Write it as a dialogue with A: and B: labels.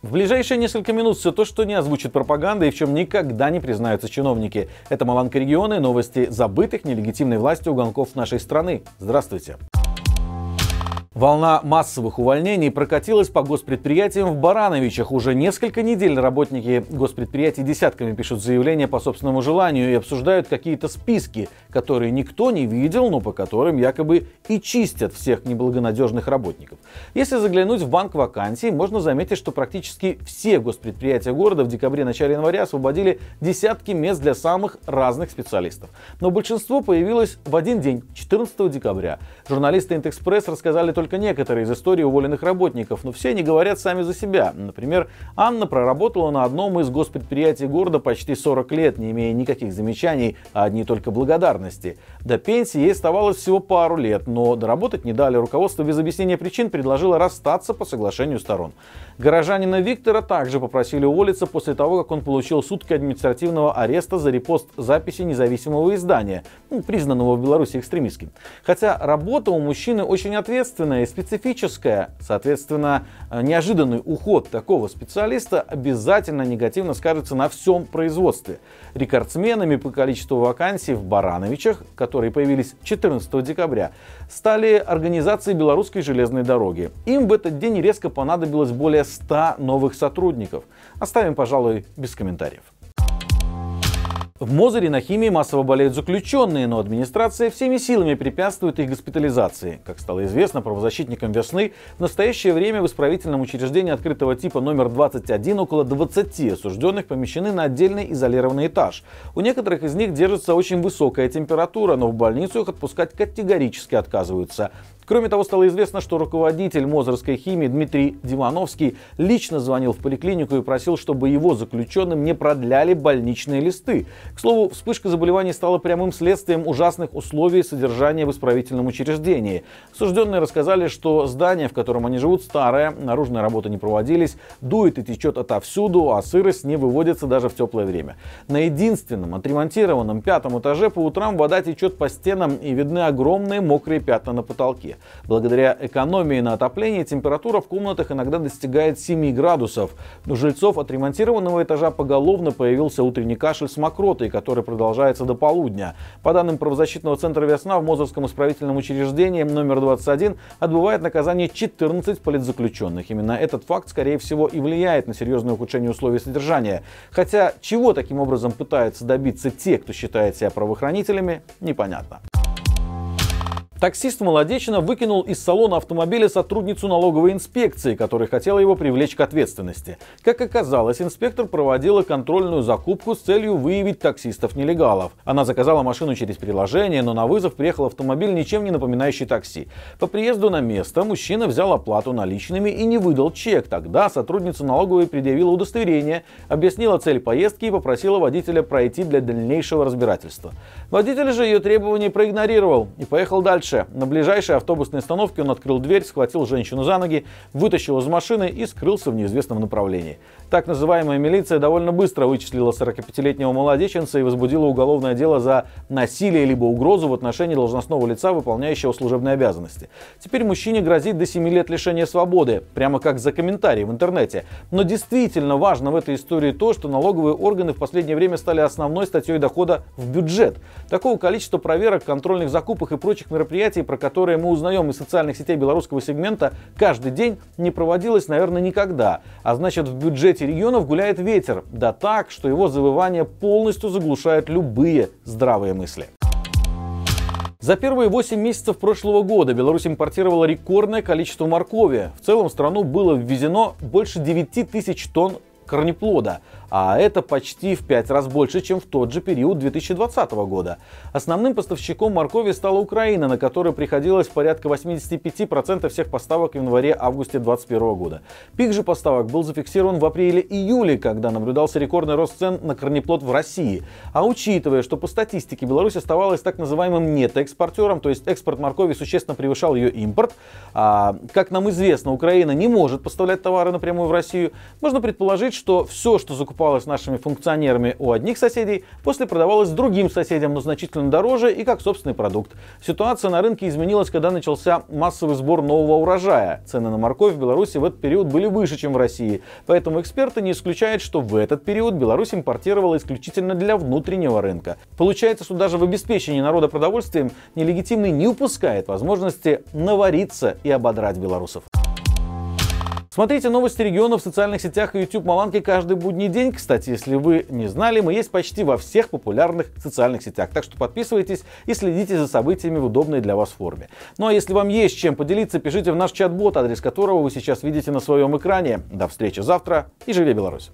A: В ближайшие несколько минут все то, что не озвучит пропаганда и в чем никогда не признаются чиновники. Это Маланка регионы, новости забытых нелегитимной властью уголков нашей страны. Здравствуйте. Волна массовых увольнений прокатилась по госпредприятиям в Барановичах. Уже несколько недель работники госпредприятий десятками пишут заявления по собственному желанию и обсуждают какие-то списки, которые никто не видел, но по которым якобы и чистят всех неблагонадежных работников. Если заглянуть в банк вакансий, можно заметить, что практически все госпредприятия города в декабре-начале января освободили десятки мест для самых разных специалистов. Но большинство появилось в один день, 14 декабря. Журналисты Интерспресс рассказали только только некоторые из истории уволенных работников, но все они говорят сами за себя. Например, Анна проработала на одном из госпредприятий города почти 40 лет, не имея никаких замечаний, а одни только благодарности. До пенсии ей оставалось всего пару лет, но доработать не дали. Руководство без объяснения причин предложило расстаться по соглашению сторон. Горожанина Виктора также попросили уволиться после того, как он получил сутки административного ареста за репост записи независимого издания, ну, признанного в Беларуси экстремистским. Хотя работа у мужчины очень ответственная, сложное и специфическое. Соответственно, э, неожиданный уход такого специалиста обязательно негативно скажется на всем производстве. Рекордсменами по количеству вакансий в Барановичах, которые появились 14 декабря, стали организации Белорусской железной дороги. Им в этот день резко понадобилось более 100 новых сотрудников. Оставим, пожалуй, без комментариев. В Мозыре на химии массово болеют заключенные, но администрация всеми силами препятствует их госпитализации. Как стало известно правозащитникам Весны, в настоящее время в исправительном учреждении открытого типа номер 21 около 20 осужденных помещены на отдельный изолированный этаж. У некоторых из них держится очень высокая температура, но в больницу их отпускать категорически отказываются. Кроме того, стало известно, что руководитель Мозорской химии Дмитрий Димановский лично звонил в поликлинику и просил, чтобы его заключенным не продляли больничные листы. К слову, вспышка заболеваний стала прямым следствием ужасных условий содержания в исправительном учреждении. Сужденные рассказали, что здание, в котором они живут, старое, наружные работы не проводились, дует и течет отовсюду, а сырость не выводится даже в теплое время. На единственном отремонтированном пятом этаже по утрам вода течет по стенам и видны огромные мокрые пятна на потолке. Благодаря экономии на отоплении температура в комнатах иногда достигает 7 градусов. У жильцов отремонтированного этажа поголовно появился утренний кашель с мокротой, который продолжается до полудня. По данным правозащитного центра «Весна» в Мозовском исправительном учреждении номер 21 отбывает наказание 14 политзаключенных. Именно этот факт, скорее всего, и влияет на серьезное ухудшение условий содержания. Хотя чего таким образом пытаются добиться те, кто считает себя правоохранителями, непонятно. Таксист Молодечина выкинул из салона автомобиля сотрудницу налоговой инспекции, которая хотела его привлечь к ответственности. Как оказалось, инспектор проводила контрольную закупку с целью выявить таксистов-нелегалов. Она заказала машину через приложение, но на вызов приехал автомобиль, ничем не напоминающий такси. По приезду на место мужчина взял оплату наличными и не выдал чек. Тогда сотрудница налоговой предъявила удостоверение, объяснила цель поездки и попросила водителя пройти для дальнейшего разбирательства. Водитель же ее требования проигнорировал и поехал дальше дальше. На ближайшей автобусной остановке он открыл дверь, схватил женщину за ноги, вытащил из машины и скрылся в неизвестном направлении. Так называемая милиция довольно быстро вычислила 45-летнего молодеченца и возбудила уголовное дело за насилие либо угрозу в отношении должностного лица, выполняющего служебные обязанности. Теперь мужчине грозит до 7 лет лишения свободы, прямо как за комментарии в интернете. Но действительно важно в этой истории то, что налоговые органы в последнее время стали основной статьей дохода в бюджет. Такого количества проверок, контрольных закупок и прочих мероприятий мероприятий, про которые мы узнаем из социальных сетей белорусского сегмента, каждый день не проводилось, наверное, никогда. А значит, в бюджете регионов гуляет ветер. Да так, что его завывание полностью заглушает любые здравые мысли. За первые 8 месяцев прошлого года Беларусь импортировала рекордное количество моркови. В целом в страну было ввезено больше 9 тысяч тонн корнеплода а это почти в 5 раз больше, чем в тот же период 2020 года. Основным поставщиком моркови стала Украина, на которой приходилось порядка 85% всех поставок в январе-августе 2021 года. Пик же поставок был зафиксирован в апреле-июле, когда наблюдался рекордный рост цен на корнеплод в России. А учитывая, что по статистике Беларусь оставалась так называемым нет экспортером, то есть экспорт моркови существенно превышал ее импорт, а, как нам известно, Украина не может поставлять товары напрямую в Россию, можно предположить, что все, что закупается покупалась нашими функционерами у одних соседей, после продавалась другим соседям, но значительно дороже и как собственный продукт. Ситуация на рынке изменилась, когда начался массовый сбор нового урожая. Цены на морковь в Беларуси в этот период были выше, чем в России, поэтому эксперты не исключают, что в этот период Беларусь импортировала исключительно для внутреннего рынка. Получается, что даже в обеспечении народа продовольствием нелегитимный не упускает возможности навариться и ободрать белорусов. Смотрите новости региона в социальных сетях и YouTube Маланки каждый будний день. Кстати, если вы не знали, мы есть почти во всех популярных социальных сетях. Так что подписывайтесь и следите за событиями в удобной для вас форме. Ну а если вам есть чем поделиться, пишите в наш чат-бот, адрес которого вы сейчас видите на своем экране. До встречи завтра и живи Беларусь!